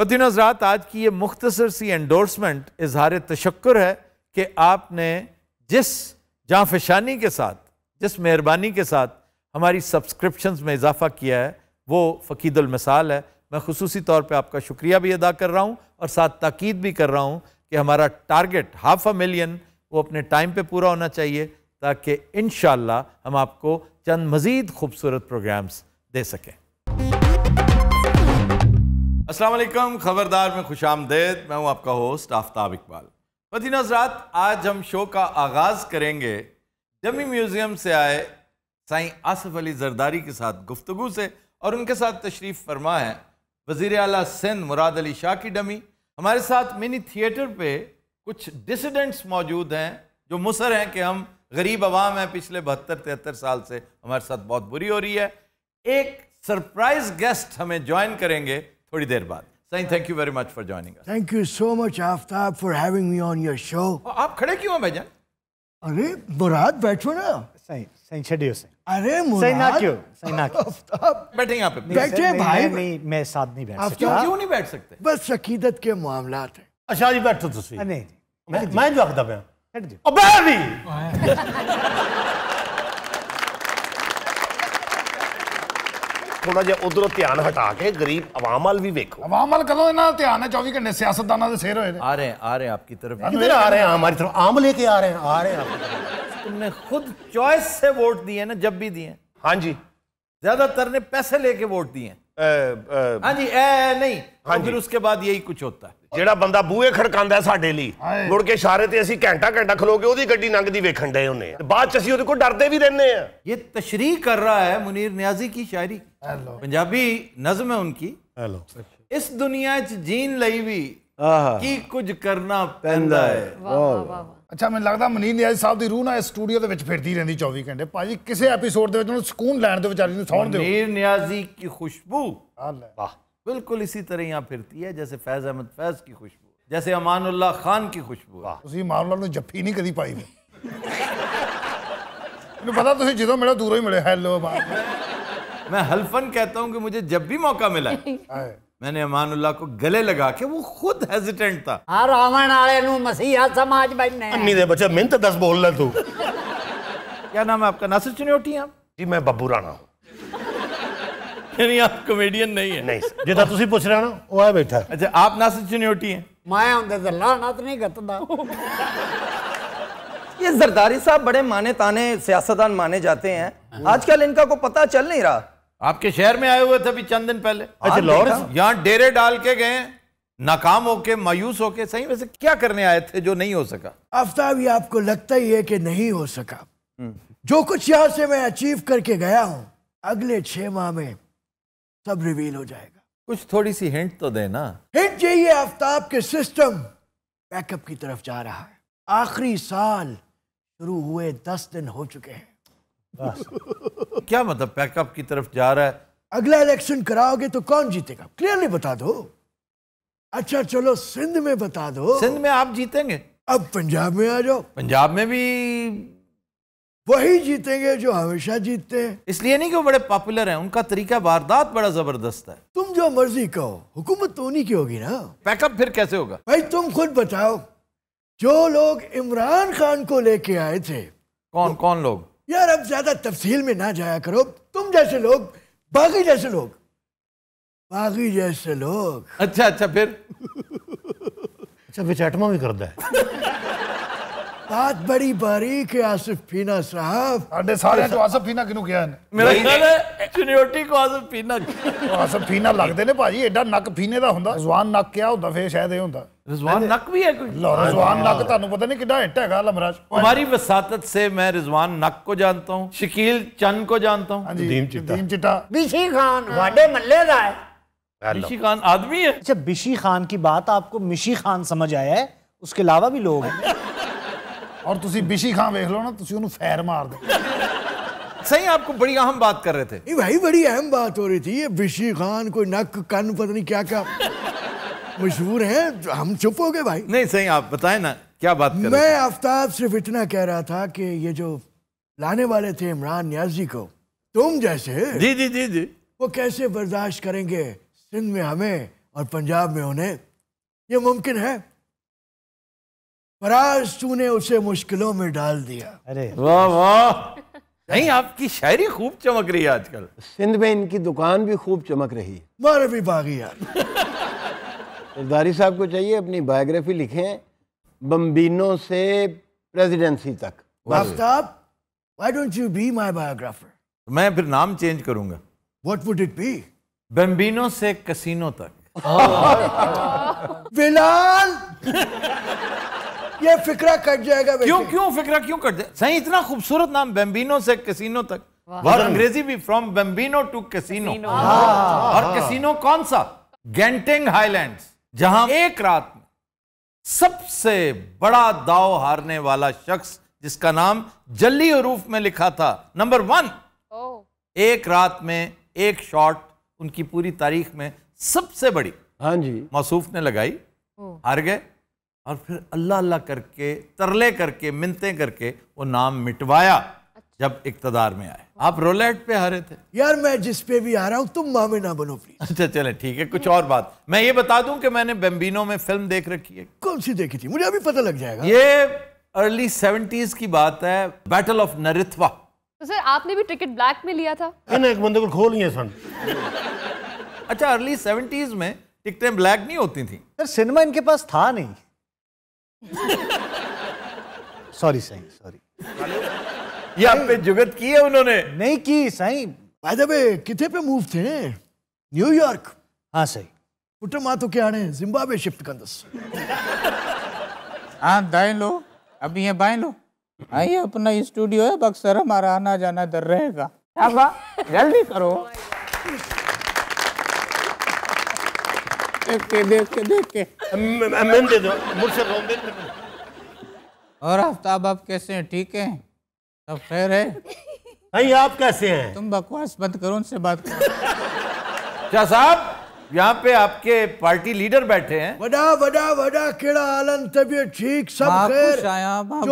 वतिन हजरात आज की ये मुख्तसर सी एंडोर्समेंट इजहार तशक्र है कि आपने जिस जाँफशानी के साथ जिस मेहरबानी के साथ हमारी सब्सक्रिप्शन में इजाफा किया है वो फ़कीदुलमिसाल है मैं खसूस तौर पर आपका शुक्रिया भी अदा कर रहा हूँ और साथ ताक़द भी कर रहा हूँ कि हमारा टारगेट हाफ अ मिलियन वो अपने टाइम पर पूरा होना चाहिए ताकि इन हम आपको चंद मज़ीद खूबसूरत प्रोग्राम्स दे सकें असलम खबरदार में खुश आमदेद मैं हूँ आपका होस्ट आफ्ताब इकबाल वतीन हजरात आज हम शो का आगाज़ करेंगे जमी म्यूज़ियम से आए साईं आसफ अली जरदारी के साथ गुफ्तु से और उनके साथ तशरीफ़ फरमा है वज़ी अला सिंध मुराद अली शाह की डमी हमारे साथ मिनी थिएटर पे कुछ डिसिडेंट्स मौजूद हैं जो मुसर हैं कि हम गरीब आवाम हैं पिछले बहत्तर तिहत्तर साल से हमारे साथ बहुत बुरी हो रही है एक सरप्राइज़ गेस्ट हमें ज्वाइन करेंगे थोड़ी देर बाद सही thank you very much for joining thank you so much Aftab for having me on your show आप खड़े क्यों हैं भैया अरे मुराद बैठो ना सही सही छड़ियो से अरे मुराद सही ना क्यों सही ना क्यों आफ्ताब बैठे यहाँ पे बैठे भाई नहीं मैं साथ नहीं बैठ सकता क्यों नहीं बैठ सकते बस शकीदत के मामला है अच्छा जी बैठो तुम तो नहीं मैं जो अकदम है हट जाओ अबे भी थोड़ा जहा उधर ध्यान हटा के गरीब आवाम वाल भी वेखो आवाम वाल कदों ध्यान है चौबीस घंटे सियासतदाना से सिर हो आ रहे हैं आ रहे हैं आपकी तरफ आ रहे हैं हमारी तरफ आम लेके आ रहे हैं आ रहे हैं तुमने खुद चॉइस से वोट दिए ना जब भी दिए हाँ जी ज्यादातर ने पैसे लेके वोट दिए ਹਾਂਜੀ ਐ ਨਹੀਂ ਫਿਰ ਉਸਕੇ ਬਾਅਦ ਇਹੀ ਕੁਝ ਹੁੰਦਾ ਹੈ ਜਿਹੜਾ ਬੰਦਾ ਬੂਹੇ ਖੜਕਾਉਂਦਾ ਸਾਡੇ ਲਈ ਮੁੜ ਕੇ ਇਸ਼ਾਰੇ ਤੇ ਅਸੀਂ ਘੰਟਾ ਘੰਟਾ ਖਲੋ ਕੇ ਉਹਦੀ ਗੱਡੀ ਲੰਘਦੀ ਵੇਖਣ ਡਏ ਹੁੰਨੇ ਆ ਬਾਅਦ ਚ ਅਸੀਂ ਉਹਦੇ ਕੋਲ ਡਰਦੇ ਵੀ ਰਹਿੰਦੇ ਆ ਇਹ ਤਸ਼ਰੀਹ ਕਰ ਰਹਾ ਹੈ ਮੁਨੀਰ ਨਿਆਜ਼ੀ ਕੀ ਸ਼ਾਇਰੀ पंजाबी नज्म है उनकी हेलो इस दुनिया च जीन ਲਈ ਵੀ ਕੀ ਕੁਝ ਕਰਨਾ ਪੈਂਦਾ ਹੈ ਵਾਹ ਵਾਹ अच्छा मैं लगता मनीर न्याज साहब की रूह ना इस स्टूडियो के फिरती रही चौबी घंटे भाजी किसी एपीसोड सुून लैन दो बेचारी मनीर न्याजी की खुशबू वाह बिल्कुल इसी तरह यहाँ फिरती है जैसे फैज अहमद फैज की खुशबू जैसे अमानुल्ला खान की खुशबू वाह अमानुल्ला जफ्फी नहीं कभी पाई मैं पता तुम जो मिले दूरों ही मिले हैलो मैं हलफन कहता हूँ कि मुझे जब भी मौका मिला मैंने अमानुल्लाह को गले लगा के वो खुद हेजिटेंट था रावण वाले नु मसीहा समाज बनने अन्नी दे बच्चा मिनट दस बोल ले तू क्या नाम है आपका नासिर चुनियोटी आप जी मैं बब्बू राणा हूँ यानी आप कॉमेडियन नहीं है नहीं तुसी पूछ रहे हो ना वो है बैठा अच्छा आप नासिर चुनियोटी हैं मैं आंदे दल्ला ना तो नहीं गतदा ये जरदारी साहब बड़े माने ताने सियासतदान माने जाते हैं हाँ। आजकल इनका को पता चल नहीं रहा आपके शहर में आए हुए थे अभी चंद दिन पहले अच्छा लॉरेंस यहाँ डेरे डाल के गए नाकाम होके मायूस होके सही वैसे क्या करने आए थे जो नहीं हो सका आफ्ताब ये आपको लगता ही है कि नहीं हो सका हम्म। जो कुछ यहाँ से मैं अचीव करके गया हूँ अगले छह माह में सब रिवील हो जाएगा कुछ थोड़ी सी हिंट तो दे ना हिंट यही है आफ्ताब के सिस्टम बैकअप की तरफ जा रहा है आखिरी साल शुरू हुए दस दिन हो चुके हैं क्या मतलब पैकअप की तरफ जा रहा है अगला इलेक्शन कराओगे तो कौन जीतेगा क्लियरली बता दो अच्छा चलो सिंध में बता दो सिंध में आप जीतेंगे अब पंजाब में आ जाओ पंजाब में भी वही जीतेंगे जो हमेशा जीतते हैं इसलिए नहीं कि वो बड़े पॉपुलर हैं उनका तरीका वारदात बड़ा जबरदस्त है तुम जो मर्जी कहो हुकूमत तो उन्हीं की होगी ना पैकअप फिर कैसे होगा भाई तुम खुद बताओ जो लोग इमरान खान को लेके आए थे कौन तो, कौन लोग यार अब ज़्यादा तफसील में ना जाया करो तुम जैसे लोग बाकी जैसे लोग बाकी जैसे लोग अच्छा अच्छा फिर अच्छा फिर चटमा भी कर दे बात बड़ी बारीक है आसिफ पीना साहब अरे सारे तो आसिफ पीना किनु किया है मेरा ख्याल है चुनियोटी को आसिफ पीना तो आसिफ पीना लगदे ने भाजी एडा नक पीने दा हुंदा जवान नक क्या हुंदा फिर शायद ये ਹੁੰਦਾ रिजवान नक भी है कोई रिजवान हाँ। नक ਤੁਹਾਨੂੰ तो पता नहीं ਕਿੱਡਾ हिट ਹੈਗਾ लमराज हमारी वसातत से मैं रिजवान नक को जानता हूँ शकील चंद को जानता हूँ हाँ दीम चिट्टा दीम चिट्टा बिशी खान वाडे मल्ले का है बिशी खान आदमी है अच्छा बिशी खान की बात आपको मिशी खान समझ आया है उसके अलावा भी लोग हैं और ਤੁਸੀਂ बिशी खान ਵੇਖ लो ना ਤੁਸੀਂ ਉਹਨੂੰ ਫੈਰ मार दे सही आपको बड़ी अहम बात कर रहे थे भाई बड़ी अहम बात हो रही थी ये बिशी खान कोई नक कन पता नहीं क्या क्या मशहूर हैं हम चुप हो गए भाई नहीं सही आप बताए ना क्या बात कर मैं आफ्ताब सिर्फ इतना कह रहा था कि ये जो लाने वाले थे इमरान न्याजी को तुम जैसे जी जी जी जी वो कैसे बर्दाश्त करेंगे सिंध में हमें और पंजाब में उन्हें ये मुमकिन है फराज तूने उसे मुश्किलों में डाल दिया अरे वाह वाह नहीं आपकी शायरी खूब चमक रही है आजकल सिंध में इनकी दुकान भी खूब चमक रही मारे भी बागी यार जरदारी साहब को चाहिए अपनी बायोग्राफी लिखें बम्बिनो से प्रेसिडेंसी तक साहब why don't you be my biographer मैं फिर नाम चेंज करूंगा what would it be Bambino से कसिनो तक बिलाल ये फिक्रा कट जाएगा क्यों क्यों फिक्रा क्यों कट जाए सही इतना खूबसूरत नाम बम्बिनो से कसिनो तक और अंग्रेजी भी फ्रॉम बम्बिनो टू कसिनो और कसिनो कौन सा गेंटिंग हाईलैंड्स जहां एक रात में सबसे बड़ा दाव हारने वाला शख्स जिसका नाम जल्ली रूफ में लिखा था नंबर वन एक रात में एक शॉट उनकी पूरी तारीख में सबसे बड़ी हाँ जी मौसूफ ने लगाई हार गए और फिर अल्लाह अल्लाह करके तरले करके मिनते करके वो नाम मिटवाया जब इकतदार में आए आप रोलेट पे हारे थे यार मैं जिस पे भी आ रहा हूँ तुम मामे ना बनो प्लीज अच्छा चले ठीक है कुछ और बात मैं ये बता दूं कि मैंने बेम्बिनो में फिल्म देख रखी है कौन सी देखी थी मुझे अभी पता लग जाएगा ये अर्ली सेवेंटीज की बात है बैटल ऑफ नरिथवा तो सर आपने भी टिकट ब्लैक में लिया था मैंने एक बंदे को खोल लिया सन अच्छा अर्ली सेवेंटीज में टिकटें ब्लैक नहीं होती थी सर सिनेमा इनके पास था नहीं सॉरी सही सॉरी ये आप पे जुगत की है उन्होंने नहीं की सही बाय द वे किथे पे मूव थे न्यूयॉर्क हाँ सही पुट मां तो क्या हाणे ज़िम्बाब्वे शिफ्ट कर दस हाँ दाएं लो अब ये बाएं लो हाँ अपना स्टूडियो है बक्सर हमारा आना जाना दर रहेगा आबा जल्दी करो देख के देख के देख के मैं मैं दे दो मुझसे दे और आफ्ताब आप कैसे हैं ठीक हैं सब खैर है भाई आप कैसे हैं तुम बकवास बंद करो उनसे बात करो क्या अच्छा साहब यहाँ पे आपके पार्टी लीडर बैठे हैं वड़ा वड़ा वड़ा केड़ा आलन तबीयत ठीक सब खैर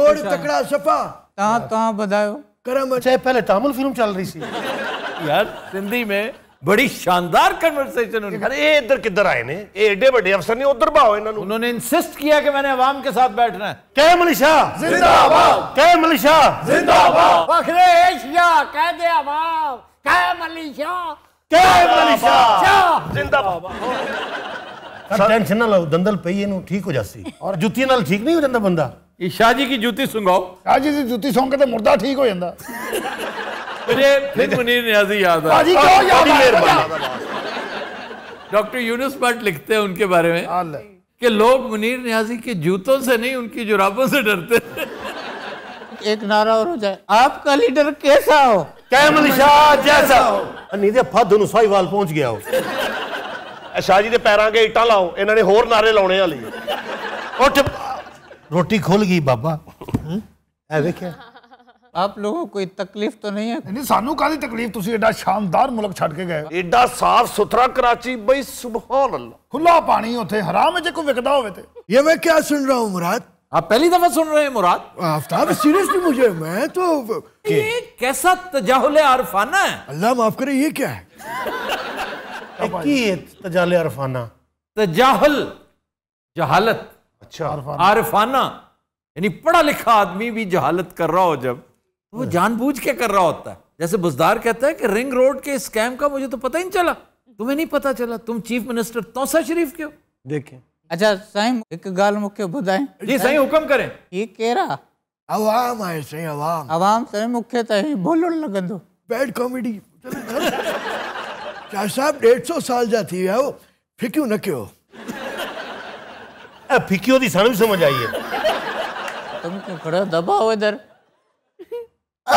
जोड़ तकड़ा सफा कहाँ कहाँ बधाई हो करम अच्छा पहले तमिल फिल्म चल रही थी यार सिंधी में बड़ी ਸ਼ਾਨਦਾਰ ਕਨਵਰਸੇਸ਼ਨ ਉਨਕੀ इधर किधर आए ने एडे बड़े अफसर ने उधर भाओ इन्होंने उन्होंने इंसिस्ट किया कि मैंने आवाम के साथ बैठना है कह मलिशा जिंदाबाद कह मलिशा जिंदाबाद बखरे एशिया कह दे आवाम कह मलिशा कह मलिशा जिंदाबाद टेंशन ना लो दंदल पई इनू ठीक हो जासी और जुत्ती नाल ठीक नहीं हो जांदा बंदा ई शाह जी की जूती सुंघाओ शाह जी दी जूती सौंक तो मुर्दा ठीक हो जांदा मुझे फिर मुनीर न्याजी याद आया डॉक्टर यूनुस भट्ट लिखते हैं उनके बारे में हाँ, कि लोग मुनीर न्याजी के जूतों से नहीं उनकी जुराबों से डरते एक नारा और हो जाए आपका लीडर कैसा हो कैमल शाह जैसा हो नीदे फद ਨੂੰ ਸਾਈਵਾਲ ਪਹੁੰਚ ਗਿਆ ਹੋ ਸ਼ਾਹ ਜੀ ਦੇ ਪੈਰਾਂ 'ਤੇ ਇੱਟਾਂ ਲਾਓ ਇਹਨਾਂ ਨੇ ਹੋਰ ਨਾਰੇ ਲਾਉਣੇ ਵਾਲੀ ਉੱਠ ਰੋਟੀ ਖੁੱਲ ਗਈ ਬਾਬਾ ਐ आप लोगों ਕੋਈ तकलीफ तो नहीं है ਨਹੀਂ ਸਾਨੂੰ ਕਾਦੀ ਤਕਲੀਫ ਤੁਸੀਂ ਐਡਾ ਸ਼ਾਨਦਾਰ ਮੁਲਕ ਛੱਡ ਕੇ ਗਏ ਐਡਾ ਸਾਫ ਸੁਥਰਾ ਕਰਾਚੀ ਬਈ ਸੁਭਾਨ खुला पानी ਪਾਣੀ हराम ਹਰਾਮ ਜੇ ਕੋਈ ਵਿਕਦਾ ਹੋਵੇ ਤੇ ਇਹ ਮੈਂ ਕੀ ਸੁਣ ਰਹਾ आप पहली दफा सुन रहे हैं मुराद आफ्ताब हाँ, सीरियसली मुझे मैं तो ये कैसा तजाहुल अरफाना है अल्लाह माफ करे ये क्या है की तजाल अरफाना तजाहल जहालत अच्छा अरफाना यानी पढ़ा लिखा आदमी भी जहालत कर रहा हो जब तो वो जानबूझ के कर रहा होता है जैसे बुजदार कहता है कि रिंग रोड के स्कैम का मुझे तो पता ही नहीं चला तुम्हें नहीं पता चला तुम चीफ मिनिस्टर तोसा शरीफ क्यों देखे अच्छा साईं एक गाल मुख्य बुधाएं जी साईं हुक्म करें ये केरा आवाम आहे सही आवाम आवाम साईं मुख्य त ही बोलण लॻंदो बैड कॉमेडी क्या साहब 150 साल जा थी विया हो फिकियूं न कयो फिकियो जी साण बि समझ आई है तुम क्यों खड़ो दबाओ इधर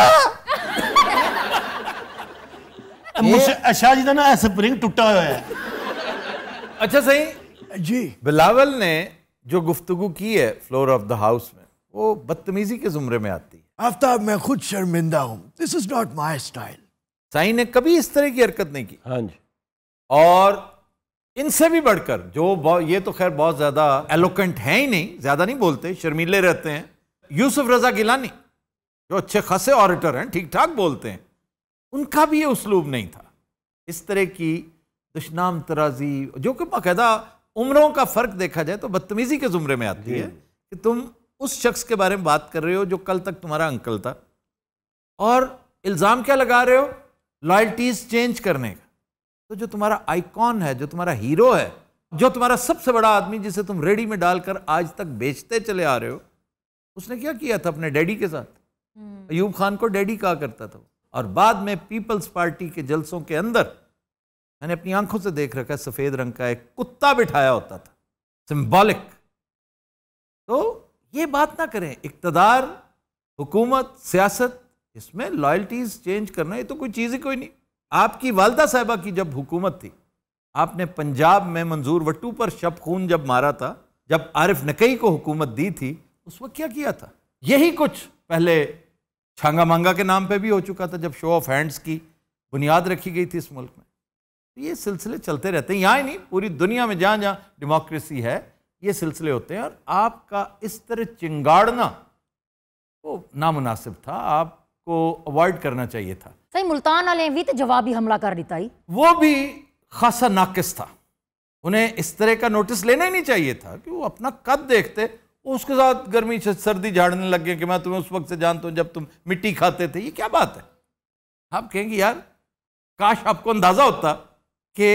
अच्छा जी का तो ना स्प्रिंग टूटा हुआ है अच्छा सही जी बिलावल ने जो गुफ्तगु की है फ्लोर ऑफ द हाउस में वो बदतमीजी के जुमरे में आती है आफ्ताब मैं खुद शर्मिंदा हूँ this is not my style Sai ने कभी इस तरह की हरकत नहीं की हाँ जी और इनसे भी बढ़कर जो ये तो खैर बहुत ज्यादा एलोकेंट हैं ही नहीं ज्यादा नहीं बोलते शर्मीले रहते हैं यूसुफ रजा गिलानी जो अच्छे खासे ऑडिटर हैं ठीक ठाक बोलते हैं उनका भी ये उसलूब नहीं था इस तरह की दुशनाम तराजी जो कि बाकायदा उम्रों का फ़र्क देखा जाए तो बदतमीज़ी के ज़ुमरे में आती है कि तुम उस शख्स के बारे में बात कर रहे हो जो कल तक तुम्हारा अंकल था और इल्ज़ाम क्या लगा रहे हो लॉयल्टीज़ चेंज करने का तो जो तुम्हारा आइकॉन है जो तुम्हारा हीरो है जो तुम्हारा सबसे बड़ा आदमी जिसे तुम रेडी में डालकर आज तक बेचते चले आ रहे हो उसने क्या किया था अपने डैडी के साथ हम्म। अयूब खान को डैडी कहा करता था और बाद में पीपल्स पार्टी के जलसों के अंदर मैंने अपनी आंखों से देख रखा सफ़ेद रंग का एक कुत्ता बिठाया होता था सिंबॉलिक तो ये बात ना करें इकतदार हुकूमत सियासत इसमें लॉयल्टीज चेंज करना ये तो कोई चीज़ ही कोई नहीं आपकी वालदा साहबा की जब हुकूमत थी आपने पंजाब में मंजूर वट्टू पर शब खून जब मारा था जब आरिफ नकई को हुकूमत दी थी उस वक्त क्या किया था यही कुछ पहले छांगा मांगा के नाम पे भी हो चुका था जब शो ऑफ हैंड्स की बुनियाद रखी गई थी इस मुल्क में तो ये सिलसिले चलते रहते हैं यहाँ ही नहीं पूरी दुनिया में जहाँ जहाँ डेमोक्रेसी है ये सिलसिले होते हैं और आपका इस तरह चिंगाड़ना वो तो नामुनासिब था आपको अवॉइड करना चाहिए था सही मुल्तान भी तो जवाबी हमला कर देता ही वो भी खासा नाकिस था उन्हें इस तरह का नोटिस लेना ही नहीं चाहिए था कि वो अपना कद देखते उसके साथ गर्मी से सर्दी झाड़ने लग गए कि मैं तुम्हें उस वक्त से जानता हूँ जब तुम मिट्टी खाते थे ये क्या बात है आप कहेंगे यार काश आपको अंदाजा होता कि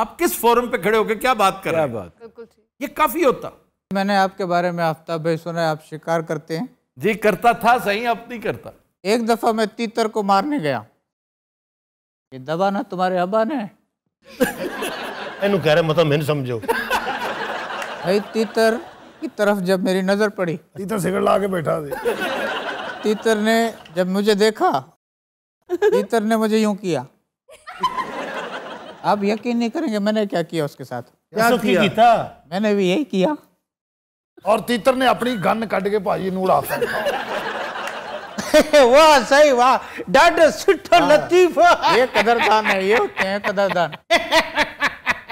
आप किस फोरम पे खड़े होकर क्या बात कर रहे हैं ये काफी होता मैंने आपके बारे में आफ्ताब भाई सुना है आप शिकार करते हैं जी करता था सही अब नहीं करता एक दफा मैं तीतर को मारने गया ये दबा ना तुम्हारे अबा ने ਇਹਨੂੰ ਕਹਿ ਰਿਹਾ ਮਤਲਬ ਮੈਨੂੰ ਸਮਝੋ ਭਾਈ की तरफ जब मेरी नजर पड़ी तीतर सिगरेट ला के बैठा दे तीतर ने जब मुझे देखा तीतर ने मुझे यूं किया आप यकीन नहीं करेंगे मैंने क्या किया उसके साथ क्या किया? की था? मैंने भी यही किया और तीतर ने अपनी गन कट के भाजी नूड़ा वाह सही वाह डाडा सुठो हाँ। लतीफ ये कदरदान है ये होते हैं कदरदान चुप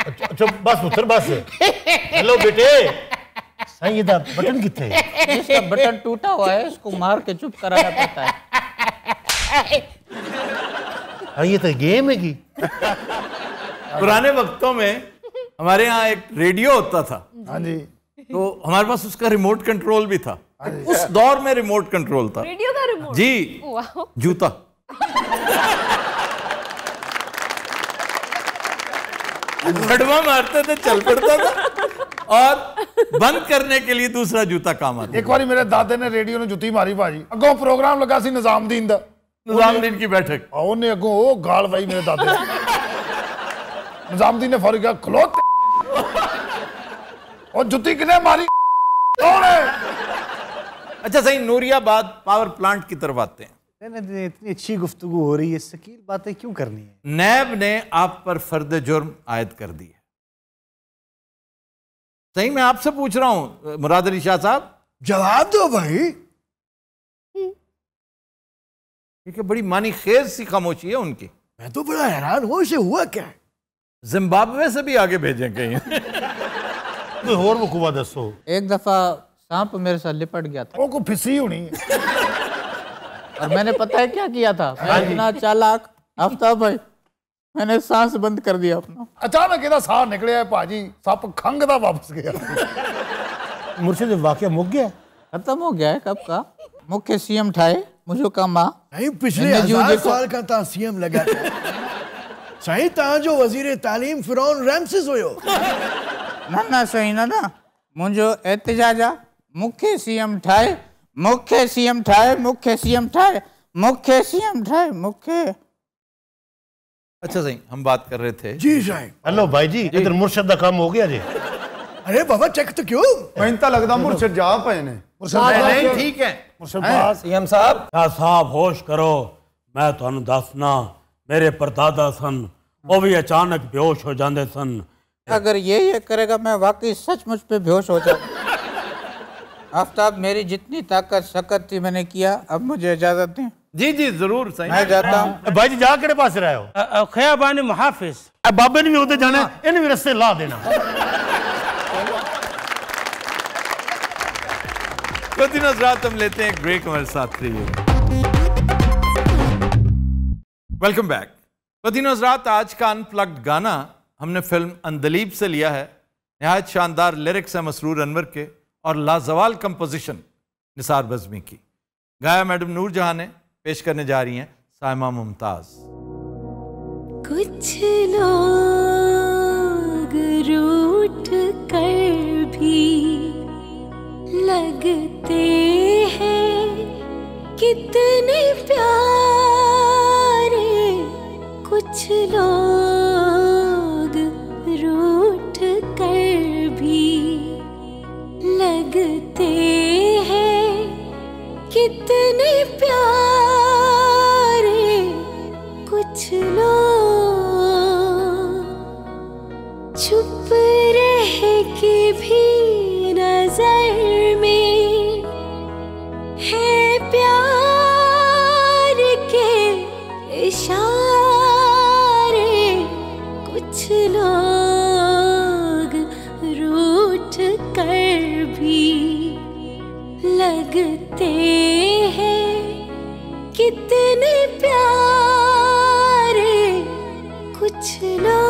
अच्छा, अच्छा, बस उतर बस हेलो बेटे सही था बटन कितने जिसका बटन टूटा हुआ है उसको मार के चुप कराना पड़ता है अरे ये तो गेम है की पुराने वक्तों में हमारे यहाँ एक रेडियो होता था हाँ जी तो हमारे पास उसका रिमोट कंट्रोल भी था हाँ उस दौर में रिमोट कंट्रोल था रेडियो का रिमोट जी जूता हाँ मारते थे चल पड़ता था और बंद करने के लिए दूसरा जूता काम आता एक बार मेरे दादे ने रेडियो ने जुती मारी भाजी अगो प्रोग्राम लगा सी निजाम का निजाम की बैठक उन्हें अगो वो गाल पाई मेरे दादे निजाम ने फौरी कहा खलोते और जुती किने मारी अच्छा सही नूरियाबाद पावर प्लांट की तरफ आते हैं इतनी अच्छी गुफ्तु हो रही है शकील बातें क्यों करनी है नैब ने आप पर फर्द जुर्म आयद कर दिया सही मैं आपसे पूछ रहा हूं मुराद अली शाह साहब जवाब दो भाई क्योंकि बड़ी मानी खेज सी खामोशी है उनकी मैं तो बड़ा हैरान हूं इसे हुआ क्या जिम्बाब्वे से भी आगे भेजें कहीं कोई तो और मकूबा दसो एक दफा सांप मेरे साथ लिपट गया था को फिसी होनी और मैंने पता है क्या किया था हाँ इतना चालाक हफ्ता भाई मैंने सांस बंद कर दिया अपना अचानक ये सह ਨਿਕਲਿਆ भाजी सप ਖੰਗ वापस गया मुर्शिद वाक्य मुक गया खत्म हो गया है कब का मुख्य सीएम ठाए मुझे कम आ नहीं पिछले हजार साल का ता तो सीएम लगा सही ता जो वजीर तालीम फिरौन रैमसिस हुयो ना ना सही ना ना मुझे एहतजाज आ मुख्य सीएम ठाए मुख्य सीएम ठाए मुख्य सीएम ठाए मुख्य सीएम ठाए मुख्य अच्छा सही हम बात कर रहे थे जी साहब हेलो भाई जी इधर मुर्शद का काम हो गया जी अरे बाबा चेक तो क्यों मेहनता लगता मुर्शद जा पाए ने मुर्शद नहीं ठीक है मुर्शद सीएम साहब साहब होश करो मैं ਤੁਹਾਨੂੰ दसना मेरे परदादा सन वो भी अचानक बेहोश हो जाते सन अगर ये ये करेगा मैं वाकई सचमुच पे बेहोश हो जाऊँ आफ्ताब मेरी जितनी ताकत सकत थी मैंने किया अब मुझे इजाज़त दें जी जी जरूर सही मैं जाता हूं भाई जी जा केड़े पास रहे हो खयाबान मुहाफिज बाबे ने भी उधर जाना हाँ। इन भी रस्ते ला देना तो दिन रात हम लेते हैं ब्रेक हमारे साथ वेलकम बैक बदीन हजरात आज का अनप्लग्ड गाना हमने फिल्म अंदलीब से लिया है नहायत शानदार लिरिक्स हैं मसरूर अनवर के और लाजवाल कंपोजिशन निसार बज़मी की गाया मैडम नूर जहाँ ने पेश करने जा रही हैं सायमा मुमताज कुछ लोग रूठ कर भी लगते हैं कितने प्यारे कुछ लोग रूठ कर भी लगते हैं कितने प्यारे लो चुप रह के भी नजर में है प्यार के इशारे कुछ लोग रूठ कर भी लगते हैं कितने ছিল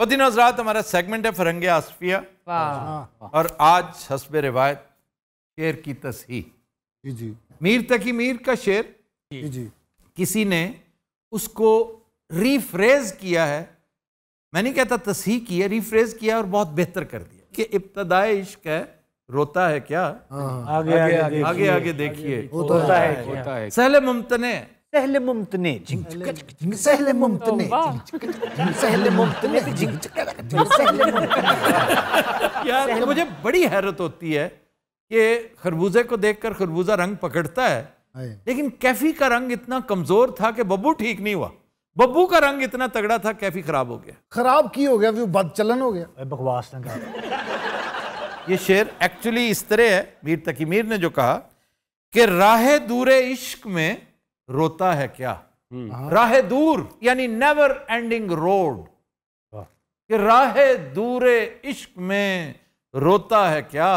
वतीन हजरात हमारा सेगमेंट है फरंगे आसफिया और आज हसब रिवायत शेर की तस्ही मीर तकी मीर का शेर जी किसी ने उसको रिफ्रेज किया है मैं नहीं कहता तस्ही किया रिफ्रेज किया और बहुत बेहतर कर दिया कि इब्तदाई इश्क है रोता है क्या हाँ। आगे आगे आगे देखिए सहले मुमतने सहल मुमतने सहल मुमतने सहल मुमतने यार तो मुझे बड़ी हैरत होती है कि खरबूजे को देखकर खरबूजा रंग पकड़ता है हाँ लेकिन कैफी का रंग इतना कमजोर था कि बब्बू ठीक नहीं हुआ बब्बू का रंग इतना तगड़ा था कैफी खराब हो गया खराब की हो गया वो बदचलन हो गया बकवास ना ये शेर एक्चुअली इस तरह है मीर तकीमीर ने जो कहा कि राह दूर इश्क में रोता है क्या हम्म। हाँ। राह दूर यानी नेवर एंडिंग रोड कि राह दूरे इश्क में रोता है क्या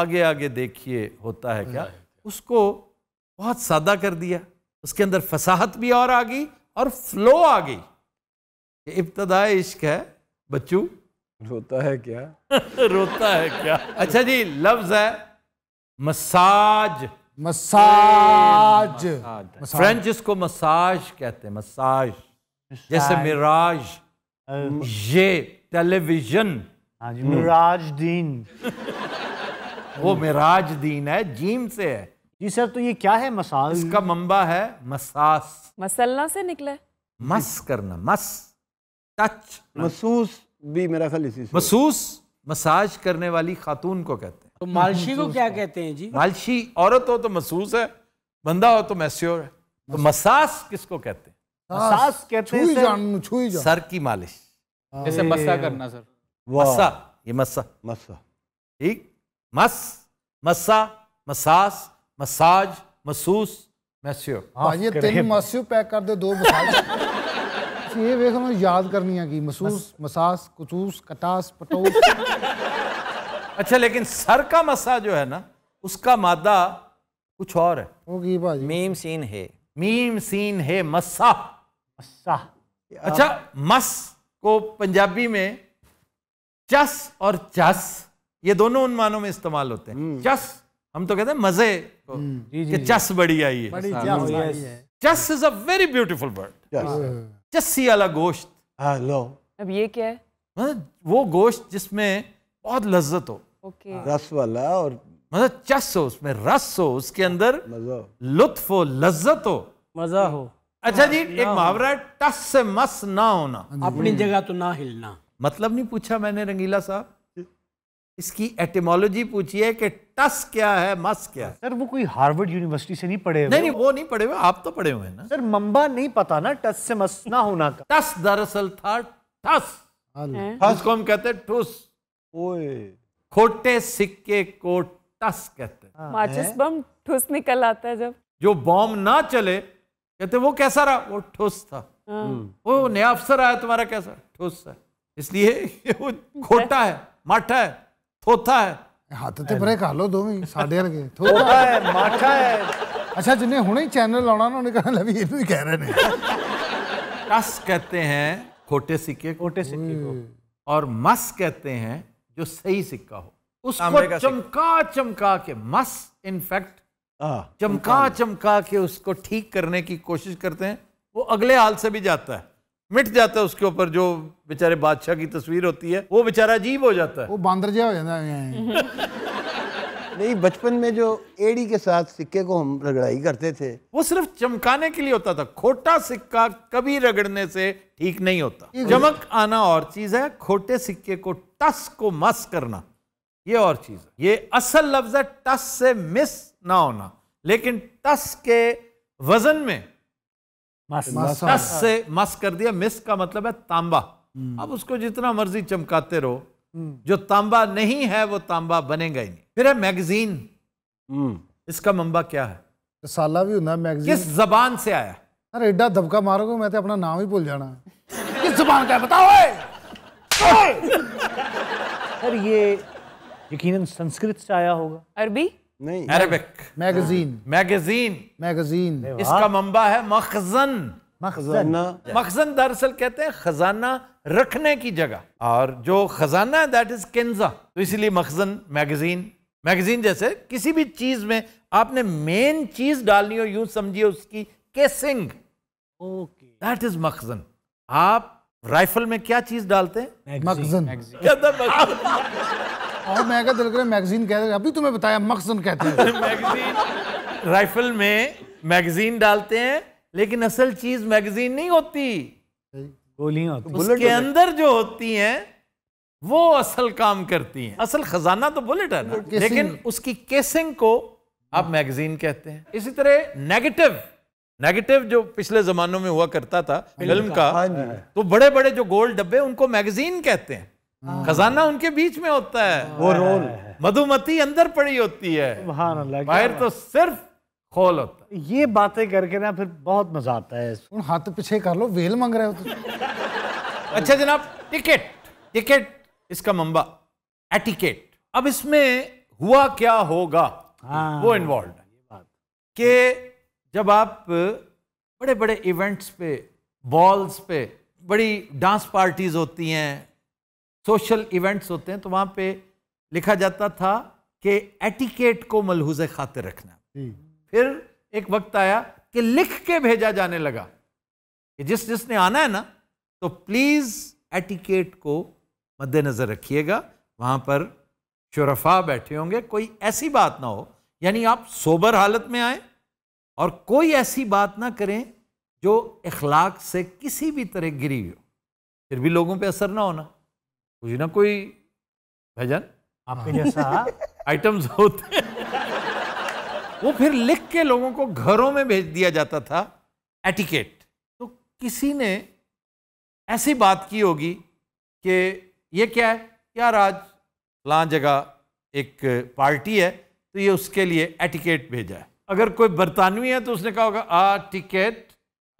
आगे आगे देखिए होता है क्या उसको बहुत सादा कर दिया उसके अंदर फसाहत भी और आ गई और फ्लो आ गई ये इब्तदाई इश्क है बच्चू रोता है क्या रोता है क्या अच्छा जी लफ्ज है मसाज मसाज फ्रेंच इसको मसाज कहते हैं मसाज जैसे मिराज ये टेलीविजन मिराज दीन वो मिराज दीन है जीम से है जी सर तो ये क्या है मसाज इसका मंबा है मसास मसल्ला से निकला मस करना मस टच महसूस भी मेरा ख्याल इसी महसूस मसाज करने वाली खातून को कहते हैं तो मालशी को क्या कहते हैं जी मालशी औरत हो तो महसूस है बंदा हो तो मैस्योर है तो हाँ। मसास किसको कहते हैं मसास कहते हैं छुई जान सर की मालिश हाँ। जैसे मसा करना सर मसा ये मसा मसा ठीक मस मसा मसास मसाज मसूस मैस्योर हाँ ये तीन मास्यू पैक कर दे दो मसाज ये ਵੇਖ याद करनी है कि ਮਸੂਸ मसास ਕੁਤੂਸ कटास पटोस अच्छा लेकिन सर का मसा जो है ना उसका मादा कुछ और है मीम सीन है मीम सीन है मस्सा मस्सा अच्छा मस को पंजाबी में चस और चस ये दोनों मानों में इस्तेमाल होते हैं हम्म। चस हम तो कहते हैं मजे को हम्म। चस बड़ी आई है हाँ, चस is a very beautiful word चस्सी वाला गोश्त हेलो हाँ, अब ये क्या है हाँ, वो गोश्त जिसमें बहुत लज्जत हो रस वाला और मतलब चस हो उसमें रस हो उसके अंदर लुत्फ हो लज्जत हो मजा हो अच्छा जी हाँ, एक मुहावरा है टस से मस ना होना हाँ अपनी जगह तो ना हिलना मतलब नहीं पूछा मैंने रंगीला साहब इसकी एटिमोलॉजी पूछी है कि टस क्या है मस क्या है सर वो कोई हार्वर्ड यूनिवर्सिटी से नहीं पढ़े हुए नहीं नहीं वो नहीं पढ़े हुए आप तो पढ़े हुए हैं ना सर मम्बा नहीं पता ना टस से मस ना होना का टस दरअसल था टस हाँ को हम कहते हैं ठुस ओए खोटे सिक्के को टस कहते हाँ, माचिस बम ठुस निकल आता है जब जो बॉम्ब ना चले कहते वो कैसा रहा वो ठुस था वो हाँ। हम्म। नया अफसर आया तुम्हारा कैसा ठुस है इसलिए वो खोटा है माठा है थोथा है हाथ तो बड़े ਕਰ लो दो ਸਾਡੇ ਵਰਗੇ ਥੋੜਾ ਹੈ ਮਾਠਾ ਹੈ ਅੱਛਾ ਜਿੰਨੇ ਹੁਣੇ ਹੀ ਚੈਨਲ ਲਾਉਣਾ ਉਹਨਾਂ ਨੇ ਕਹਿਣਾ ਵੀ ਇਹਨੂੰ ਹੀ ਕਹਿ ਰਹੇ टस कहते हैं खोटे सिक्के खोटे सिक्के को और मस कहते हैं जो सही सिक्का हो उसको चमका चमका के मस इनफैक्ट चमका चमका के उसको ठीक करने की कोशिश करते हैं वो अगले हाल से भी जाता है मिट जाता है उसके ऊपर जो बेचारे बादशाह की तस्वीर होती है वो बेचारा अजीब हो जाता है वो बांदर जहा हो जाता है नहीं बचपन में जो एड़ी के साथ सिक्के को हम रगड़ाई करते थे वो सिर्फ चमकाने के लिए होता था खोटा सिक्का कभी रगड़ने से ठीक नहीं होता चमक आना और चीज है खोटे सिक्के को टस को मस करना ये और चीज है ये असल लफ्ज है टस से मिस ना होना लेकिन टस के वजन में टस हाँ। से मस कर दिया मिस का मतलब है तांबा हम्म। अब उसको जितना मर्जी चमकाते रहो Hmm. जो तांबा नहीं है वो तांबा बनेगा ही नहीं फिर है मैगजीन hmm. इसका मंबा क्या है रसाला तो भी होता मैगजीन किस जबान से आया अरे एडा धबका मारोगे मैं तो अपना नाम ही भूल जाना किस जबान का बताओ सर ये यकीनन संस्कृत से आया होगा अरबी नहीं अरबिक मैगजीन मैगजीन मैगजीन इसका मंबा है मखजन खजाना मखजन दरअसल कहते हैं खजाना रखने की जगह और जो खजाना है दैट इज केंजा तो इसीलिए मखजन मैगजीन मैगजीन जैसे किसी भी चीज में आपने मेन चीज डालनी हो यू समझिए उसकी केसिंग ओके दैट इज मखजन आप राइफल में क्या चीज डालते हैं मखजन और मैं क्या दिल मैगजीन कह रहे अभी तुम्हें बताया मखजन कहते हैं मैगजीन राइफल में मैगजीन डालते हैं लेकिन असल चीज मैगजीन नहीं होती गोलियां बुलेट उसके अंदर जो होती हैं वो असल काम करती हैं असल खजाना तो बुलेट है ना लेकिन उसकी केसिंग को आप मैगजीन कहते हैं इसी तरह नेगेटिव नेगेटिव जो पिछले जमानों में हुआ करता था फिल्म का हाँ तो बड़े बड़े जो गोल डब्बे उनको मैगजीन कहते हैं हाँ। खजाना उनके बीच में होता है वो रोल मधुमती अंदर पड़ी होती है बाहर तो सिर्फ खोल होता है ये बातें करके ना फिर बहुत मजा आता है सुन हाथ पीछे कर लो वेल मांग रहे हो तो अच्छा जनाब टिकट टिकट इसका मंबा एटिकेट अब इसमें हुआ क्या होगा हाँ, वो इन्वॉल्व है कि जब आप बड़े बड़े इवेंट्स पे बॉल्स पे बड़ी डांस पार्टीज होती हैं सोशल इवेंट्स होते हैं तो वहां पे लिखा जाता था कि एटिकेट को मलहूज खातिर रखना फिर एक वक्त आया कि लिख के भेजा जाने लगा कि जिस जिसने आना है ना तो प्लीज़ एटिकेट को मद्देनज़र रखिएगा वहां पर शुरफा बैठे होंगे कोई ऐसी बात ना हो यानी आप सोबर हालत में आए और कोई ऐसी बात ना करें जो इखलाक से किसी भी तरह गिरी हो फिर भी लोगों पे असर ना होना कुछ ना कोई भजन आपके हाँ। जैसा आइटम्स होते हैं वो फिर लिख के लोगों को घरों में भेज दिया जाता था एटिकेट तो किसी ने ऐसी बात की होगी कि ये क्या है क्या राज ला जगह एक पार्टी है तो ये उसके लिए एटिकेट भेजा है अगर कोई बरतानवी है तो उसने कहा होगा आ टिकेट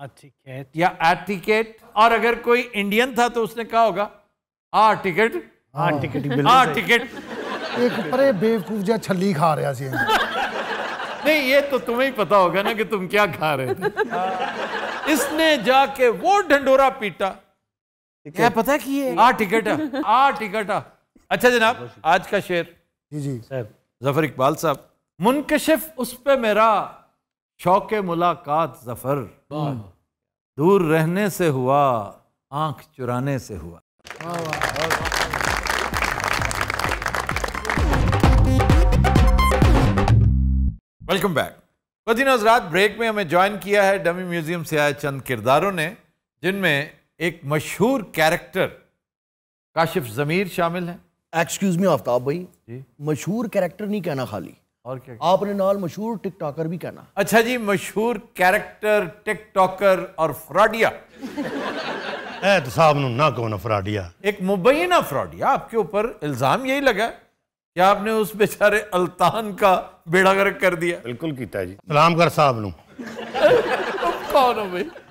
अटिकेट या एटिकेट और अगर कोई इंडियन था तो उसने कहा होगा आ टिकेट आ टिकट आ टिकट एक परे बेवकूफ जहा छली खा रहा सी नहीं ये तो तुम्हें ही पता होगा ना कि तुम क्या खा रहे थे इसने जाके वो ढंडोरा पीटा क्या पता कि ये आ हाँ, टिकट आ हाँ, टिकट अच्छा जनाब आज का शेर जी जी सर जफर इकबाल साहब मुनकशिफ उस पे मेरा शौक मुलाकात जफर दूर रहने से हुआ आंख चुराने से हुआ वाँ वाँ। वेलकम बैक वजीन हजरात ब्रेक में हमें ज्वाइन किया है डमी म्यूजियम से आए चंद किरदारों ने जिनमें एक मशहूर कैरेक्टर काशिफ ज़मीर शामिल है एक्सक्यूज मी आफ्ताब भाई मशहूर कैरेक्टर नहीं कहना खाली और क्या आपने नाल मशहूर टिक टॉकर भी कहना अच्छा जी मशहूर कैरेक्टर टिक टॉकर और फ्रॉडिया साहब ना कहो ना फ्रॉडिया एक मुबैना फ्रॉडिया आपके ऊपर इल्ज़ाम यही लगा या आपने उस बेचारे अल्तान का बेड़ा गर्क कर दिया बिल्कुल किया जी सलाम कर साहब न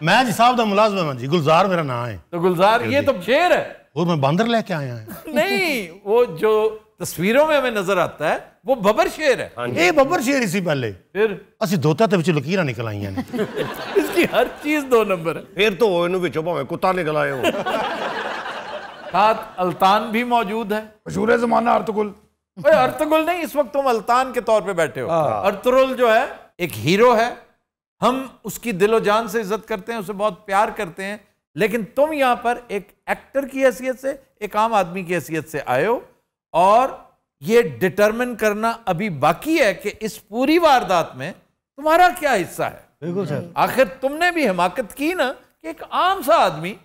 मैं जी साहब का मुलाजम जी गुलजार मेरा नाम है तो गुलजार ये तो शेर है और मैं बंदर लेके आया है नहीं वो जो तस्वीरों में हमें नजर आता है वो बबर शेर है हाँ ये बबर शेर इसी पहले फिर असी धोता तो लकीर निकल आई ने इसकी हर चीज दो नंबर है फिर तो वो इन्हू बिचो भावे कुत्ता निकल आए साथ अल्तान भी मौजूद है मशहूर जमाना अर्तकुल अर्तगुल नहीं इस वक्त तुम अल्तान के तौर पे बैठे हो हाँ। अर्तुल जो है एक हीरो है हम उसकी दिलो जान से इज्जत करते हैं उसे बहुत प्यार करते हैं लेकिन तुम यहां पर एक एक्टर की हैसियत से एक आम आदमी की हैसियत से आए हो और ये डिटरमिन करना अभी बाकी है कि इस पूरी वारदात में तुम्हारा क्या हिस्सा है बिल्कुल सर आखिर तुमने भी हिमाकत की ना कि एक आम सा आदमी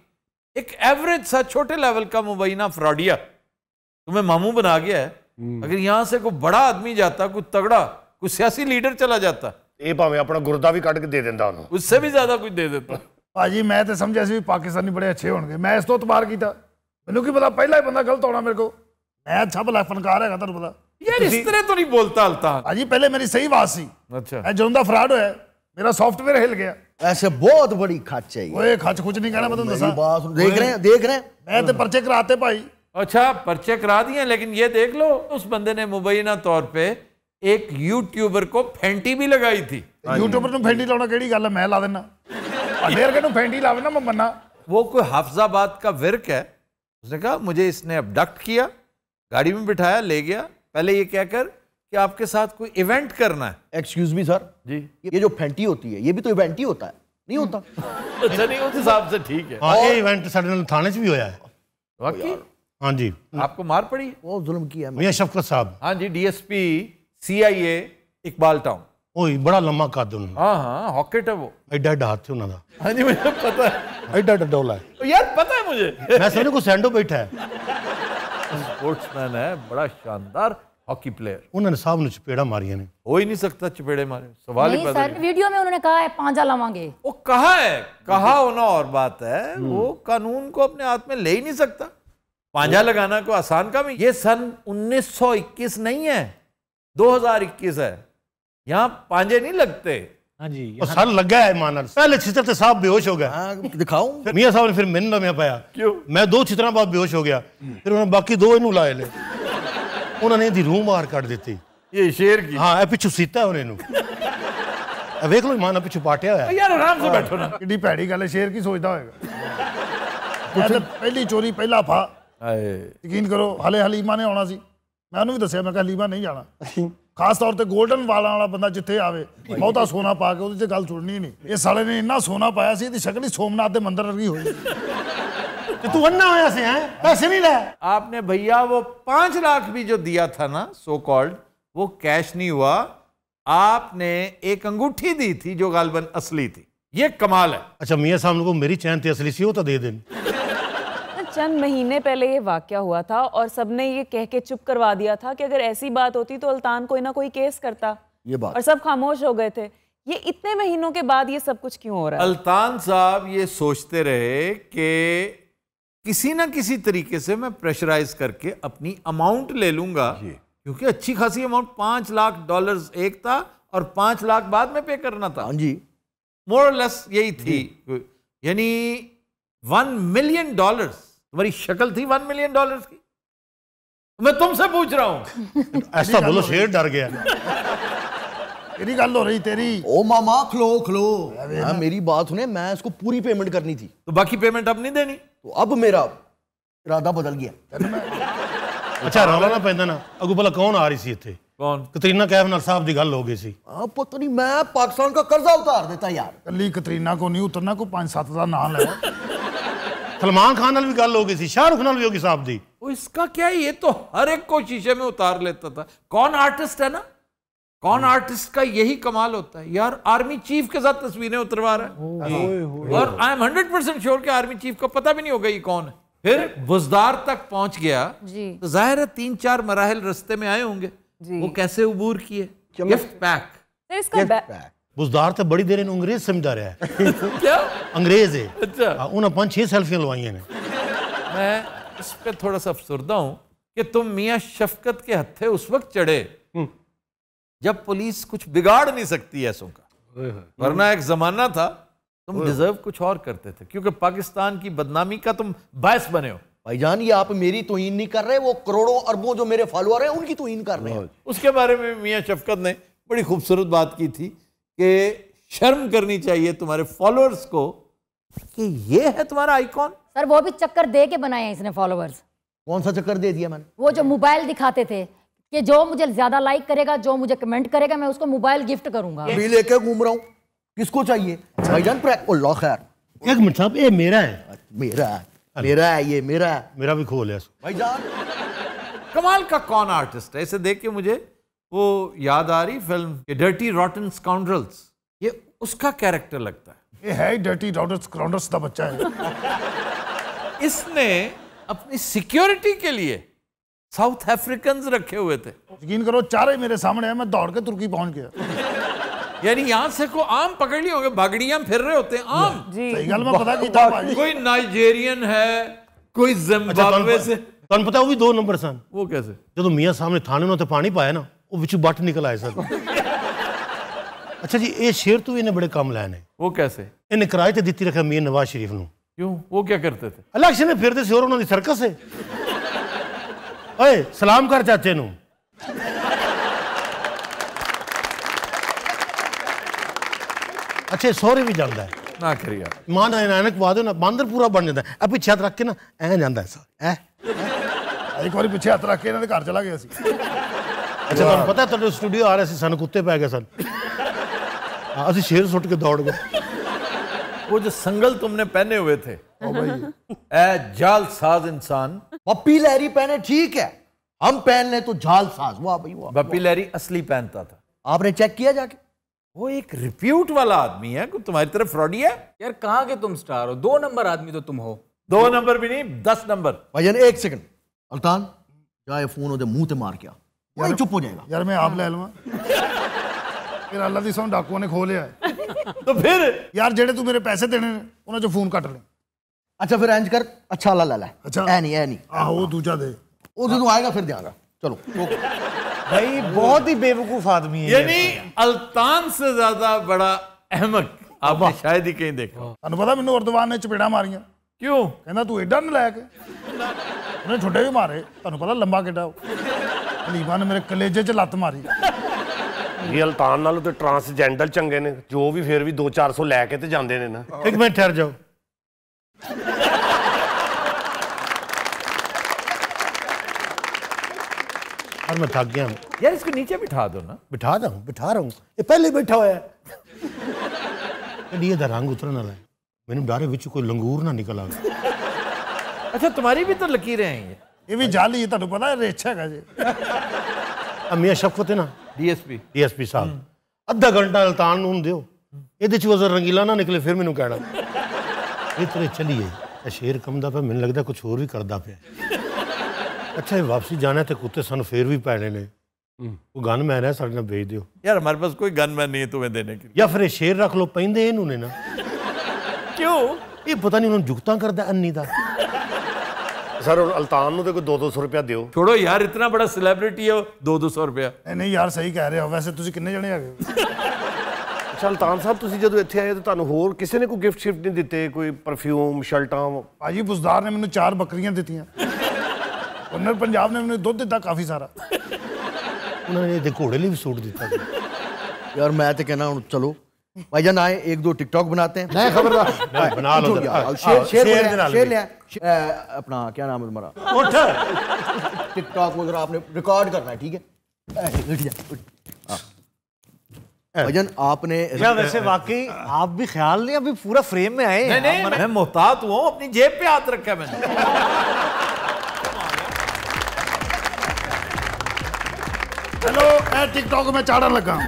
एक एवरेज सा छोटे लेवल का मुबैना फ्रॉडिया तुम्हें मामू बना गया है अगर यहाँ से कोई बड़ा आदमी जाता कोई तगड़ा कोई सियासी लीडर चला जाता ਇਹ ਭਾਵੇਂ ਆਪਣਾ ਗੁਰਦਾ ਵੀ ਕੱਢ ਕੇ ਦੇ ਦਿੰਦਾ ਉਹਨੂੰ ਉਸ ਸੇ ਵੀ ਜ਼ਿਆਦਾ ਕੁਝ ਦੇ ਦਿੱਤਾ ਭਾਜੀ ਮੈਂ ਤੇ ਸਮਝਿਆ ਸੀ ਵੀ ਪਾਕਿਸਤਾਨੀ ਬੜੇ ਅੱਛੇ ਹੋਣਗੇ ਮੈਂ ਇਸ ਤੋਂ ਇਤਬਾਰ ਕੀਤਾ ਮੈਨੂੰ ਕੀ ਪਤਾ ਪਹਿਲਾ ਹੀ ਬੰਦਾ ਗਲਤ ਹੋਣਾ ਮੇਰੇ ਕੋ ਮੈਂ ਅੱਛਾ ਭਲਾ ਫਨਕਾਰ ਹੈਗਾ ਤੁਹਾਨੂੰ ਪਤਾ ਯਾਰ ਇਸ ਤਰ੍ਹਾਂ ਤਾਂ ਨਹੀਂ ਬੋਲਤਾ ਹਲਤਾ ਭਾਜੀ ਪਹਿਲੇ ਮੇਰੀ ਸਹੀ ਬਾਤ ਸੀ ਅੱਛਾ ਇਹ ਜਦੋਂ ਦਾ ਫਰਾਡ ਹੋਇਆ मेरा सॉफ्टवेयर हिल गया ऐसे बहुत बड़ी खच है ओए खच कुछ नहीं कहना मैं तो दसा देख रहे हैं देख रहे हैं मैं तो पर्चे कराते भाई अच्छा पर्चे करा दिए लेकिन ये देख लो उस बंदे ने मुबैना तौर पे एक यूट्यूबर को फेंटी भी लगाई थी यूट्यूबर ਨੂੰ ਫੈਂਟੀ ਲਾਉਣਾ ਕਿਹੜੀ ਗੱਲ ਹੈ ਮੈਂ ਲਾ ਦੇਣਾ ਅਡੇਰ ਕੇ ਨੂੰ ਫੈਂਟੀ ਲਾਵੇ मैं ਮੰਨਾ वो कोई हाफजाबाद का विरक है उसने कहा मुझे इसने अबडक्ट किया गाड़ी में बिठाया ले गया पहले ये कहकर कि आपके साथ कोई इवेंट करना है एक्सक्यूज मी सर जी ये जो फेंटी होती है ये भी तो इवेंट ही होता है नहीं होता अच्छा नहीं उस हिसाब से ठीक है हाँ, और ये इवेंट थाने से भी होया है वाकई हाँ जी आपको मार पड़ी वो जुल्म किया मियाँ शफकत साहब हाँ जी डीएसपी ਸੀਆਈਏ ਇਕਬਾਲ बड़ा ਓਏ ਬੜਾ ਲੰਮਾ ਕੱਦ ਉਹਨਾਂ हॉकेट है वो एडा एडा हाथ ਐਡਾ ਹੱਥ ਉਹਨਾਂ जी मुझे पता है एडा एडा डोला है तो यार पता है मुझे मैं ਸਮਝ को ਸੈਂਡੋ बैठा है स्पोर्ट्समैन है बड़ा शानदार हॉकी प्लेयर उन्होंने साहब ने चपेड़ा मारिया ने हो ही नहीं सकता चपेड़े मारे सवाल नहीं, ही सर, वीडियो में उन्होंने कहा है पांजा लावांगे वो कहा है कहा होना और बात है वो कानून को अपने हाथ में ले ही नहीं सकता पांजा लगाना को आसान काम ये सन 1921 नहीं है 2021 है यहाँ पांजे नहीं लगते हाँ जी और लग गया है पहले साहब बेहोश हो गया हाँ, दिखाऊं मियाँ साहब ने फिर पाया क्यों मैं दो बाद बेहोश हो गया हम्म। फिर उन्होंने बाकी दो इन लाए ले उन्होंने रूह मार कट दी ये शेर की हाँ सीता उन्हें ਵੇਖ ਲੋ ਮਾਨਾ ਪਿੱਛੇ ਪਾਟਿਆ ਹੋਇਆ ਯਾਰ ਆਰਾਮ ਸੇ ਬੈਠੋ ਨਾ ਕਿੱਡੀ ਭੈੜੀ ਗੱਲ ਹੈ यकीन करो हले हलीमा ने आना सी मैं भी दसिया मैं हलीमा नहीं जाना खास तौर पर गोल्डन वाला वाला बंद जिथे आए बहुत सोना पा के गल सुननी नहीं इस साले ने इन्ना सोना पाया से ही सोमनाथ के मंदिर अर्गी हो तू अन्ना होया से पैसे नहीं ले आपने भैया वो पांच लाख भी जो दिया था ना सो कॉल्ड वो कैश नहीं हुआ आपने एक अंगूठी दी थी जो गालबन असली थी ये कमाल है अच्छा मियाँ साहब को मेरी चैन थी असली सी वो तो दे देनी चंद महीने पहले ये वाक्य हुआ था और सबने ये कह के चुप करवा दिया था कि अगर ऐसी बात होती तो अल्तान कोई ना कोई केस करता ये बात और सब खामोश हो गए थे ये इतने महीनों के बाद ये सब कुछ क्यों हो रहा है अल्तान साहब ये सोचते रहे कि किसी ना किसी तरीके से मैं प्रेशराइज करके अपनी अमाउंट ले लूंगा क्योंकि अच्छी खासी अमाउंट पांच लाख डॉलर एक था और पांच लाख बाद में पे करना था हाँ जी मोर लेस यही थी यानी वन मिलियन डॉलर्स तुम्हारी शक्ल थी वन मिलियन डॉलर की मैं तुमसे पूछ रहा हूं ऐसा बोलो शेर डर गया तेरी गल हो रही तेरी ओ मामा खलो खलो हाँ मेरी बात सुने मैं इसको पूरी पेमेंट करनी थी तो बाकी पेमेंट अब नहीं देनी तो अब मेरा इरादा बदल गया अच्छा ਰੌਲਾ ना पैदा ना अगू भला कौन आ रही थी इतने ਕੌਣ ਕਤਰੀਨਾ ਕੈਫ ਨਾਲ ਸਾਹਿਬ ਦੀ ਗੱਲ ਹੋ ਗਈ ਸੀ ਆ ਪਤਾ ਨਹੀਂ ਮੈਂ ਪਾਕਿਸਤਾਨ ਦਾ ਕਰਜ਼ਾ ਉਤਾਰ ਦਿੱਤਾ ਯਾਰ ਕੱਲੀ ਕਤਰੀਨਾ ਕੋ ਨਹੀਂ ਉਤਰਨਾ ਕੋ 5-7 ਦਾ ਨਾਂ सलमान खान भी गल ਗੱਲ ਹੋ शाहरुख ਸੀ ਸ਼ਾਹਰੁਖ ਨਾਲ ਵੀ ਹੋ ਗਈ ਸਾਹਿਬ ਦੀ ਉਹ ਇਸਕਾ ਕੀ ਹੈ ਇਹ ਤਾਂ ਹਰ ਇੱਕ ਕੋ था कौन आर्टिस्ट है ना कौन आर्टिस्ट का यही कमाल होता है यार आर्मी चीफ के साथ तस्वीरें उतरवा रहा है हाँ। और I am hundred percent sure कि आर्मी चीफ का पता भी नहीं होगा ये कौन है फिर बुजदार तक पहुंच गया तो जाहिर है तीन चार मराहल रस्ते में आए होंगे वो कैसे उबूर किए गिफ्ट पैक तो इसका बुजदार तो बड़ी देर इन अंग्रेज समझा रहा है क्या अंग्रेज है अच्छा हाँ, उन्हें पांच छह सेल्फियां लवाई ने मैं इस पे थोड़ा सा अफसरदा हूं कि तुम मियां शफकत के हत्थे उस वक्त चढ़े हम्म। जब पुलिस कुछ बिगाड़ नहीं सकती ऐसों का वरना एक जमाना था तुम डिजर्व कुछ और करते थे क्योंकि पाकिस्तान की बदनामी का तुम बायस बने हो भाईजान ये आप मेरी तोहन नहीं कर रहे वो करोड़ों अरबों जो मेरे फॉलोअर हैं उनकी तोहन कर रहे हैं उसके बारे में मियां शफकत ने बड़ी खूबसूरत बात की थी कि शर्म करनी चाहिए तुम्हारे फॉलोअर्स को कि ये है तुम्हारा आइकॉन सर वो भी चक्कर दे के बनाया इसने फॉलोअर्स कौन सा चक्कर दे दिया मैंने वो जो मोबाइल दिखाते थे कि जो मुझे ज्यादा लाइक करेगा जो मुझे कमेंट करेगा मैं उसको मोबाइल गिफ्ट करूंगा अभी लेके घूम रहा हूँ किसको चाहिए भाईजान खैर एक मिनट साहब ये मेरा है मेरा है मेरा है ये मेरा है मेरा भी खोल है भाईजान कमाल का कौन आर्टिस्ट है इसे देख के मुझे वो याद आ रही फिल्म ये डर्टी रॉटन स्काउंड्रल्स ये उसका कैरेक्टर लगता है ये है डर्टी रॉटन स्काउंड्रल्स का बच्चा है इसने अपनी सिक्योरिटी के लिए साउथ अफ्रीकन रखे हुए थे यकीन करो चारे मेरे सामने है मैं दौड़ के तुर्की पहुंच गया यानी यहाँ से को आम पकड़ लिए होंगे भागड़िया फिर रहे होते हैं आम सही गल में पता की कोई नाइजेरियन है कोई जिम्बाब्वे अच्छा, से तुम पता वो भी दो नंबर सन वो कैसे जब मियां ਸਾਹਿਬ ਨੇ ਥਾਣੇ ਨੂੰ पानी पाया ना ਉਹ ਵਿੱਚੋਂ ਬੱਟ ਨਿਕਲ ਆਇਆ ਸਰ ਅੱਛਾ ਜੀ ਇਹ ਸ਼ੇਰ ਤੋਂ ਇਹਨੇ ਬੜੇ ਕੰਮ ਲੈਣੇ ਉਹ ਕਿਵੇਂ ਇਹਨੇ ਕਿਰਾਏ ਤੇ ਦਿੱਤੀ ਰੱਖਿਆ ਮੀਰ ਨਵਾਜ਼ ਸ਼ਰੀਫ ਨੂੰ क्यों वो क्या करते थे इलेक्शन में फिरते से और उन्होंने सर्कस है ओए सलाम कर चाचे नु अच्छे सोरे भी जाता है ना करिए मां ना नानक वाद ना बांदर पूरा बन जाता है अब पीछे हथ रख के ना ऐ जाता है सर ऐ एक बार पीछे हथ रख के इन्होंने घर चला गया सी ਅੱਛਾ ਤੁਹਾਨੂੰ ਪਤਾ ਤੁਹਾਡੇ ਸਟੂਡੀਓ ਆ ਰਿਹਾ ਸੀ ਸਾਨੂੰ ਕੁੱਤੇ ਪੈ ਗਏ ਸਨ ਅਸੀਂ ਸ਼ੇਰ ਸੁੱਟ ਕੇ ਦੌੜ ਗਏ वो जो संगल तुमने पहने हुए थे जाल साज इंसान बप्पी लहरी पहने ठीक है हम पहन ले तो जाल साज वाह भाई वाह बप्पी लहरी असली पहनता था आपने चेक किया जाके वो एक रिप्यूट वाला आदमी है तुम्हारी तरफ फ्रॉडी है यार कहां के तुम स्टार हो दो नंबर आदमी तो तुम हो दो नंबर भी नहीं दस नंबर भाई एक सेकंड अल्तान जाए फोन मुंह ते मार क्या नहीं चुप हो जाएगा यार मैं आप ले लवा फिर अल्लाह दी सौन डाकुआ ने खो लिया तो फिर यार जेडे तू मेरे पैसे देने उन्हें फोन कट ले अच्छा फिर इंज कर अच्छा अल्लाह ले ले अच्छा ऐ नहीं ऐ नहीं आहो दूजा दे वो जो आएगा फिर देगा चलो भाई बहुत ही बेवकूफ आदमी है यानी अल्तान से ज्यादा बड़ा अहमक आप शायद ही कहीं देखा तुम पता मैंने उर्दवान ने चपेड़ा मारिया क्यों कहना तू एडा नलायक उन्हें छोटे भी मारे तुम पता लंबा किड्डा ਲੀਵਾ ਨੇ ਮੇਰੇ ਕਲੇਜੇ 'ਚ ਲੱਤ ਮਾਰੀ ਇਹ ਅਲਤਾਨ ਨਾਲ ਤੇ ਟਰਾਂਸਜੈਂਡਰ ਚੰਗੇ ਨੇ ਜੋ ਵੀ ਫੇਰ ਵੀ 2-400 ਲੈ ਕੇ ਤੇ ਜਾਂਦੇ ਨੇ ਨਾ ਇੱਕ ਮਿੰਟ ਠਹਿਰ और मैं थक गया यार इसको नीचे बिठा दो ना बिठा दू बिठा रहा हूँ ये पहले बैठा हुआ है ये रंग उतरने वाला है मैंने डर कोई लंगूर ना निकल आ गया अच्छा तुम्हारी भी तो लकीरें हैं ये ਇਹ ਵੀ ਜਾਲੀ ਤੁਹਾਨੂੰ ਪਤਾ ਰੇਛਾ ਹੈਗਾ ਜੀ ਅਮੀਰ ਸ਼ਫਕਤ ਹੈ ਨਾ ਡੀਐਸਪੀ ਡੀਐਸਪੀ ਸਾਹਿਬ ਅੱਧਾ ਘੰਟਾ ਅਲਤਾਨ ਨੂੰ ਦਿਓ ਇਹਦੇ ਚ ਵਜ਼ਰ ਰੰਗੀਲਾ ਨਾ ਨਿਕਲੇ ਫਿਰ ਮੈਨੂੰ ਕਹਿਣਾ ਇਹ ਤਰੇ ਚਲੀਏ ਇਹ ਸ਼ੇਰ ਕੰਮਦਾ ਪਿਆ ਮੈਨੂੰ ਲੱਗਦਾ ਕੁਝ ਹੋਰ ਵੀ ਕਰਦਾ ਪਿਆ ਅੱਛਾ ਇਹ ਵਾਪਸੀ ਜਾਣਾ ਤੇ ਕੁੱਤੇ ਸਾਨੂੰ ਫੇਰ ਵੀ ਪੈਣੇ ਨੇ ਉਹ ਗਨਮੈਨ ਹੈ ਸਾਡੇ ਨਾਲ ਭੇਜ ਦਿਓ ਯਾਰ ਹਮਾਰੇ ਪਾਸ ਕੋਈ ਗਨਮੈਨ ਨਹੀਂ ਹੈ ਤੁਹਾਨੂੰ ਦੇਣੇ ਕਿ ਜਾਂ ਫਿਰ ਇਹ ਸ਼ੇਰ ਰੱਖ ਲਓ ਪੈਂਦੇ ਇਹਨੂੰ ਨੇ ਨਾ ਕਿਉਂ ਇਹ ਪਤਾ ਨਹੀਂ ਉਹਨਾਂ ਨੂੰ ਜੁਗਤਾਂ ਕਰਦਾ ਅੰਨੀ ਦਾ ਸਰ ਅਲਤਾਨ ਨੂੰ ਤੇ ਕੋਈ 2-200 ਰੁਪਿਆ ਦਿਓ ਛੋੜੋ ਯਾਰ ਇਤਨਾ ਬੜਾ ਸੈਲੀਬ੍ਰਿਟੀ ਹੈ 2-200 ਰੁਪਿਆ ਨਹੀਂ ਯਾਰ ਸਹੀ ਕਹਿ ਰਹੇ ਹੋ ਵੈਸੇ ਤੁਸੀਂ ਕਿੰਨੇ ਜਣੇ ਹੈਗੇ ਅੱਛਾ ਅਲਤਾਨ ਸਾਹਿਬ ਤੁਸੀਂ ਜਦੋਂ ਇੱਥੇ ਆਏ ਤਾਂ ਤੁਹਾਨੂੰ ਹੋਰ ਕਿਸੇ ਨੇ ਕੋਈ ਗਿਫਟ ਸ਼ਿਫਟ ਨਹੀਂ ਦਿੱਤੇ ਕੋਈ ਪਰਫਿਊਮ ਸ਼ਰਟਾਂ ਭਾਜੀ ਬੁਜ਼ਦਾਰ ਨੇ ਮੈਨੂੰ ਚਾਰ ਬੱਕਰੀਆਂ ਦਿੱਤੀਆਂ ਉਹਨਾਂ ਪੰਜਾਬ ਨੇ ਮੈਨੂੰ ਦੁੱਧ ਦਿੱਤਾ ਕਾਫੀ ਸਾਰਾ ਉਹਨਾਂ ਨੇ ਇਹਦੇ ਘੋੜੇ ਲਈ ਵੀ ਸੂਟ ਦਿੱਤਾ ਯਾਰ ਮੈਂ ਤੇ ਕਹਿੰਦਾ ਹੁਣ ਚਲੋ भाई भाईजान आए एक दो टिकटॉक बनाते हैं नहीं खबर बना लो शेर शेर शेर ले अपना क्या नाम है तुम्हारा उठ टिकटॉक वगैरह आपने रिकॉर्ड करना है ठीक है भजन आपने क्या वैसे वाकई आप भी ख्याल नहीं अभी पूरा फ्रेम में आए नहीं, नहीं, मैं मोहतात हुआ अपनी जेब पे हाथ रखा मैंने हेलो मैं टिकटॉक में चाड़ा लगा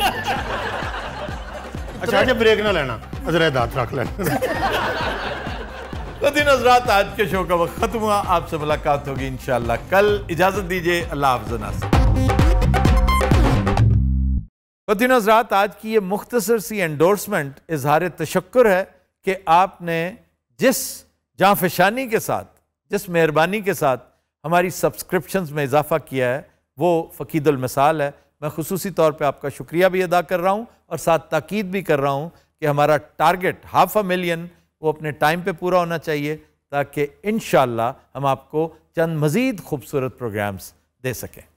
अच्छा अच्छा ब्रेक ना लेना अजरा दांत रख लेना दिन हजरात आज के शो का वक्त ख़त्म हुआ आपसे मुलाकात होगी इन कल इजाज़त दीजिए अल्लाह हाफजना वतिन हजरात आज की ये मुख्तसर सी एंडोर्समेंट इजहार तशक्र है कि आपने जिस जाफिशानी के साथ जिस मेहरबानी के साथ हमारी सब्सक्रिप्शन में इजाफा किया है वो फ़कीदुलमिसाल है मैं खसूसी तौर पर आपका शुक्रिया भी अदा कर रहा हूँ और साथ ताकीद भी कर रहा हूँ कि हमारा टारगेट हाफ अ मिलियन वो अपने टाइम पर पूरा होना चाहिए ताकि इन हम आपको चंद मज़ीद खूबसूरत प्रोग्राम्स दे सकें